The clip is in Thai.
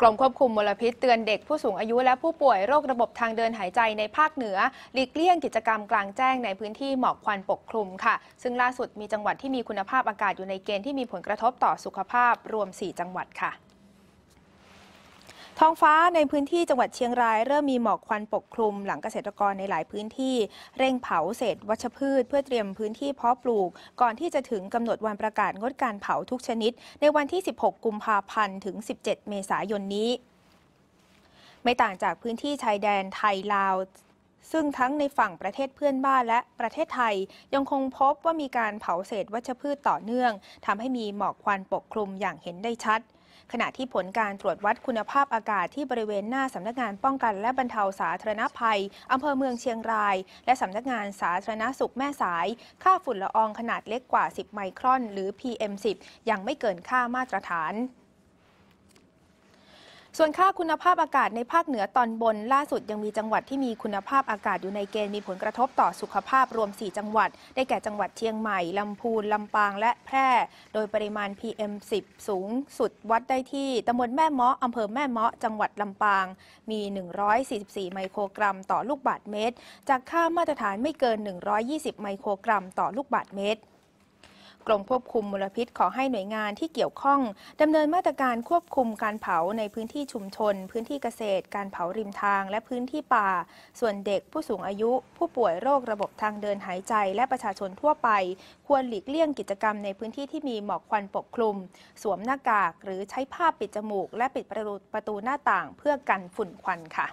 กรมควบคุมมลพิษเตือนเด็กผู้สูงอายุ และผู้ป่วยโรคระบบทางเดินหายใจในภาคเหนือหลีกเลี่ยงกิจกรรมกลางแจ้งในพื้นที่หมอกควันปกคลุมค่ะ ซึ่งล่าสุดมีจังหวัดที่มีคุณภาพอากาศอยู่ในเกณฑ์ที่มีผลกระทบต่อสุขภาพรวม 4 จังหวัดค่ะท้องฟ้าในพื้นที่จังหวัดเชียงรายเริ่มมีหมอกควันปกคลุมหลังเกษตรกรในหลายพื้นที่ เร่งเผาเศษวัชพืชเพื่อเตรียมพื้นที่เพาะปลูก ก่อนที่จะถึงกำหนดวันประกาศงดการเผาทุกชนิด ในวันที่ 16 กุมภาพันธ์ถึง 17 เมษายนนี้ ไม่ต่างจากพื้นที่ชายแดนไทยลาว ซึ่งทั้งในฝั่งประเทศเพื่อนบ้านและประเทศไทยยังคงพบว่ามีการเผาเศษวัชพืชต่อเนื่องทำให้มีหมอกควันปกคลุมอย่างเห็นได้ชัดขณะที่ผลการตรวจวัดคุณภาพอากาศที่บริเวณหน้าสำนักงานป้องกันและบรรเทาสาธารณภัย อำเภอเมืองเชียงราย และสำนักงานสาธารณสุขแม่สาย ค่าฝุ่นละอองขนาดเล็กกว่า 10 ไมครอน หรือ PM10 ยังไม่เกินค่ามาตรฐานส่วนค่าคุณภาพอากาศในภาคเหนือตอนบนล่าสุดยังมีจังหวัดที่มีคุณภาพอากาศอยู่ในเกณฑ์มีผลกระทบต่อสุขภาพรวม 4 จังหวัด ได้แก่จังหวัดเชียงใหม่ ลำพูนลำปางและแพร่ โดยปริมาณ PM10 สูงสุดวัดได้ที่ตำบลแม่เมาะอำเภอแม่เมาะ จังหวัดลำปาง มี 144 ไมโครกรัมต่อลูกบาศก์เมตรจากค่ามาตรฐานไม่เกิน 120 ไมโครกรัมต่อลูกบาศก์เมตรกรมควบคุมมลพิษขอให้หน่วยงานที่เกี่ยวข้องดำเนินมาตรการควบคุมการเผาในพื้นที่ชุมชน พื้นที่เกษตร การเผาริมทางและพื้นที่ป่า ส่วนเด็กผู้สูงอายุ ผู้ป่วยโรคระบบทางเดินหายใจ และประชาชนทั่วไป ควรหลีกเลี่ยงกิจกรรมในพื้นที่ที่มีหมอกควันปกคลุม สวมหน้ากากหรือใช้ผ้าปิดจมูกและปิดประตูหน้าต่างเพื่อกันฝุ่นควันค่ะ